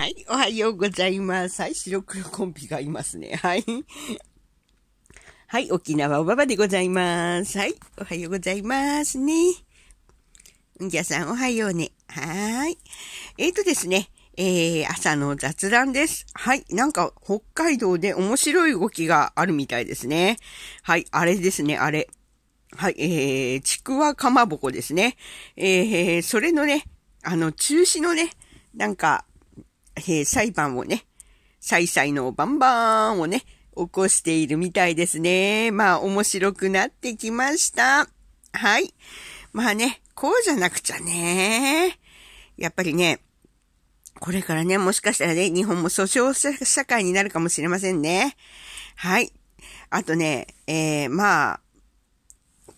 はい。おはようございます。はい。白黒コンビがいますね。はい。はい。沖縄おばばでございます。はい。おはようございますね。んぎゃさん、おはようね。はーい。えーとですね。えー、朝の雑談です。はい。なんか、北海道で面白い動きがあるみたいですね。はい。あれですね、あれ。はい。えー、ちくわかまぼこですね。えー、それのね、あの、中止のね、なんか、え裁判をね、再々のバンバーンをね、起こしているみたいですね。まあ面白くなってきました。はい。まあね、こうじゃなくちゃね。やっぱりね、これからね、もしかしたらね、日本も訴訟社会になるかもしれませんね。はい。あとね、えー、まあ、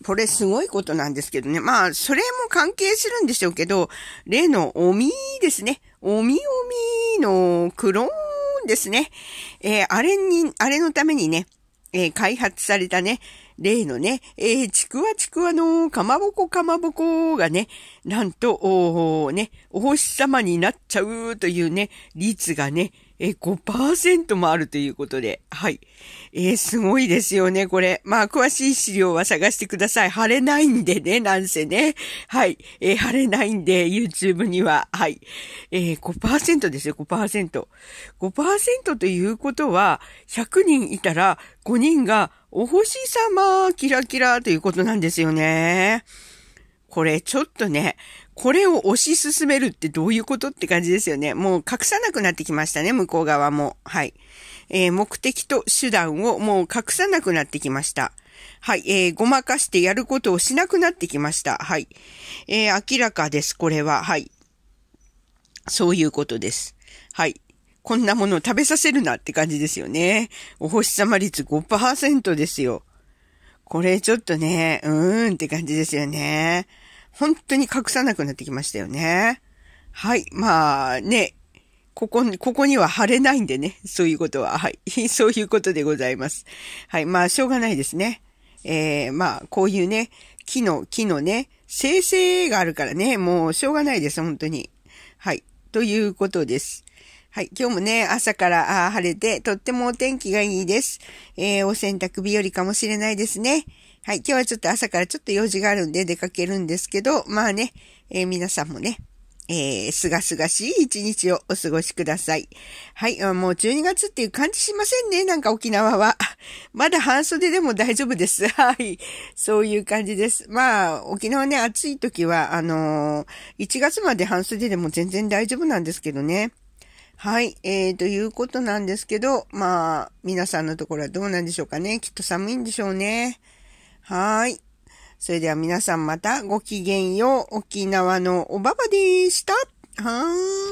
これすごいことなんですけどね。まあ、それも関係するんでしょうけど、例のおみですね。おみおみのクローンですね。えー、あれに、あれのためにね、えー、開発されたね、例のね、えー、ちくわちくわのかまぼこかまぼこがね、なんと、おね、お星様になっちゃうというね、率がね、え5%もあるということで、はい。えー、すごいですよね、これ。まあ、詳しい資料は探してください。晴れないんでね、なんせね。はい。えー、晴れないんで、YouTube には。はい。えー、5%ですよ、5%。5%ということは、100人いたら5人が、お星様、キラキラということなんですよね。これちょっとね、これを推し進めるってどういうことって感じですよね。もう隠さなくなってきましたね、向こう側も。はい。えー、目的と手段をもう隠さなくなってきました。はい、えー、ごまかしてやることをしなくなってきました。はい。えー、明らかです、これは。はい。そういうことです。はい。こんなものを食べさせるなって感じですよね。お星様率5%ですよ。これちょっとね、うーんって感じですよね。本当に隠さなくなってきましたよね。はい。まあね、ここに、ここには貼れないんでね。そういうことは。はい。そういうことでございます。はい。まあ、しょうがないですね。えー、まあ、こういうね、木の、木のね、生成があるからね、もうしょうがないです、本当に。はい。ということです。はい。今日もね、朝から晴れて、とってもお天気がいいです。えー、お洗濯日和かもしれないですね。はい、今日はちょっと朝からちょっと用事があるんで出かけるんですけど、まあね、えー、皆さんもね、えー、すがすがしい一日をお過ごしください。はい、もう12月っていう感じしませんね、なんか沖縄は。まだ半袖でも大丈夫です。はい、そういう感じです。まあ、沖縄ね、暑い時は、あのー、1月まで半袖でも全然大丈夫なんですけどね。はい、えー、ということなんですけど、まあ、皆さんのところはどうなんでしょうかね。きっと寒いんでしょうね。はい。それでは皆さんまたごきげんよう。沖縄のおばばでした。はーい。